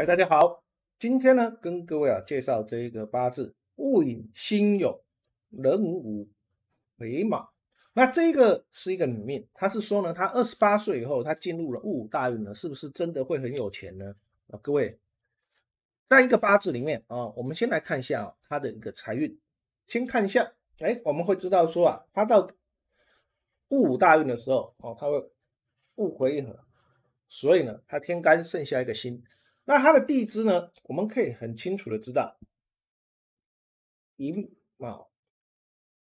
嗨，大家好，今天呢跟各位啊介绍这一个八字，戊寅辛酉，壬午癸卯。那这个是一个女命，她是说呢，她二十八岁以后，她进入了戊午大运呢，是不是真的会很有钱呢？啊，各位，在一个八字里面啊，我们先来看一下啊，它的一个财运，先看一下，哎，我们会知道说啊，她到戊午大运的时候哦，她会戊癸合，所以呢，她天干剩下一个辛。那他的地支呢？我们可以很清楚的知道，寅卯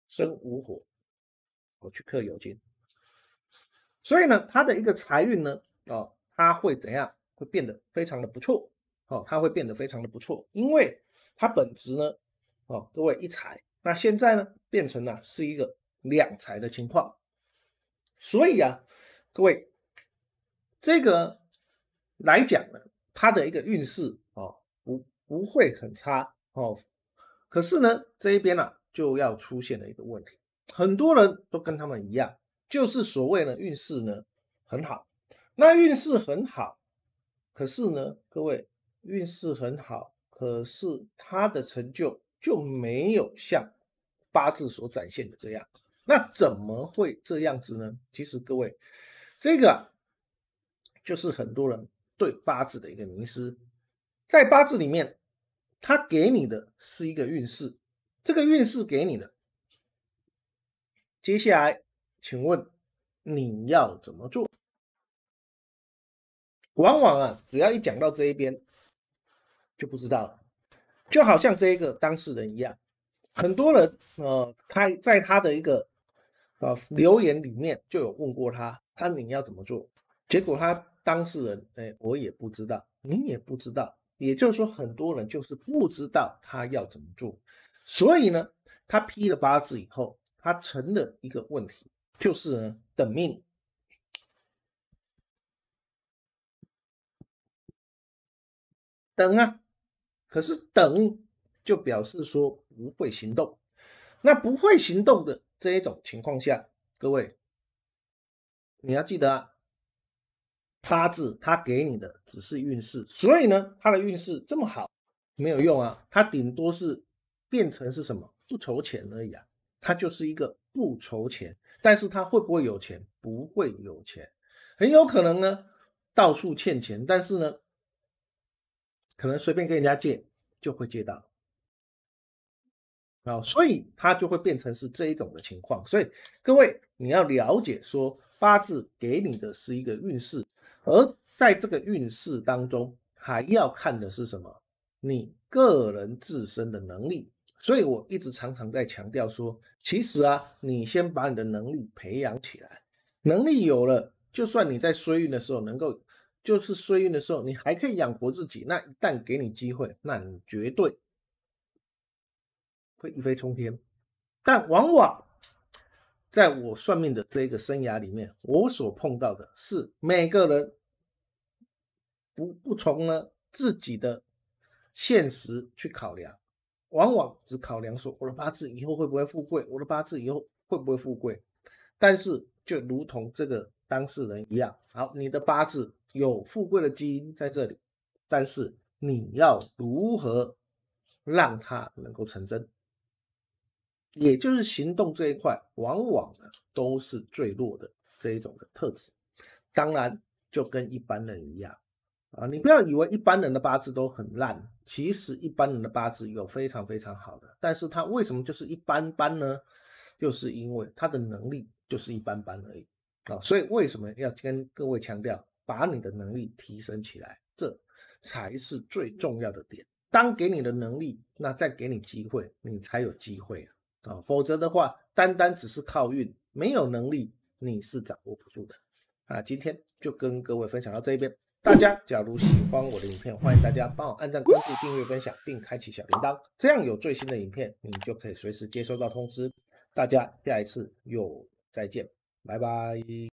生午火，我去克酉金，所以呢，他的一个财运呢，啊，他会怎样？会变得非常的不错，哦，他会变得非常的不错，因为他本职呢，哦，各位一财，那现在呢，变成了是一个两财的情况，所以啊，各位这个来讲呢。他的一个运势啊，不不会很差哦。可是呢，这一边呢就要出现了一个问题，很多人都跟他们一样，就是所谓的运势呢很好。那运势很好，可是呢，各位运势很好，可是他的成就就没有像八字所展现的这样。那怎么会这样子呢？其实各位，这个就是很多人。对八字的一个迷失，在八字里面，他给你的是一个运势，这个运势给你的，接下来，请问你要怎么做？往往啊，只要一讲到这一边，就不知道了，就好像这一个当事人一样，很多人呃，他在他的一个呃留言里面就有问过他，他你要怎么做？结果他。当事人，哎，我也不知道，你也不知道，也就是说，很多人就是不知道他要怎么做。所以呢，他批了八字以后，他成了一个问题就是等命，等啊。可是等就表示说不会行动，那不会行动的这一种情况下，各位你要记得啊。八字他给你的只是运势，所以呢，他的运势这么好没有用啊，他顶多是变成是什么不愁钱而已啊，他就是一个不愁钱，但是他会不会有钱？不会有钱，很有可能呢到处欠钱，但是呢，可能随便跟人家借就会借到啊，所以他就会变成是这一种的情况，所以各位你要了解说八字给你的是一个运势。而在这个运势当中，还要看的是什么？你个人自身的能力。所以我一直常常在强调说，其实啊，你先把你的能力培养起来，能力有了，就算你在衰运的时候能够，就是衰运的时候，你还可以养活自己。那一旦给你机会，那你绝对会一飞冲天。但往往。在我算命的这个生涯里面，我所碰到的是每个人不不从呢自己的现实去考量，往往只考量说我的八字以后会不会富贵，我的八字以后会不会富贵。但是就如同这个当事人一样，好，你的八字有富贵的基因在这里，但是你要如何让它能够成真？也就是行动这一块，往往呢都是最弱的这一种的特质。当然，就跟一般人一样啊，你不要以为一般人的八字都很烂，其实一般人的八字有非常非常好的，但是他为什么就是一般般呢？就是因为他的能力就是一般般而已啊。所以为什么要跟各位强调，把你的能力提升起来，这才是最重要的点。当给你的能力，那再给你机会，你才有机会啊。啊，否则的话，单单只是靠运，没有能力，你是掌握不住的。啊，今天就跟各位分享到这边，大家假如喜欢我的影片，欢迎大家帮我按赞、关注、订阅、分享，并开启小铃铛，这样有最新的影片，你就可以随时接收到通知。大家下一次又再见，拜拜。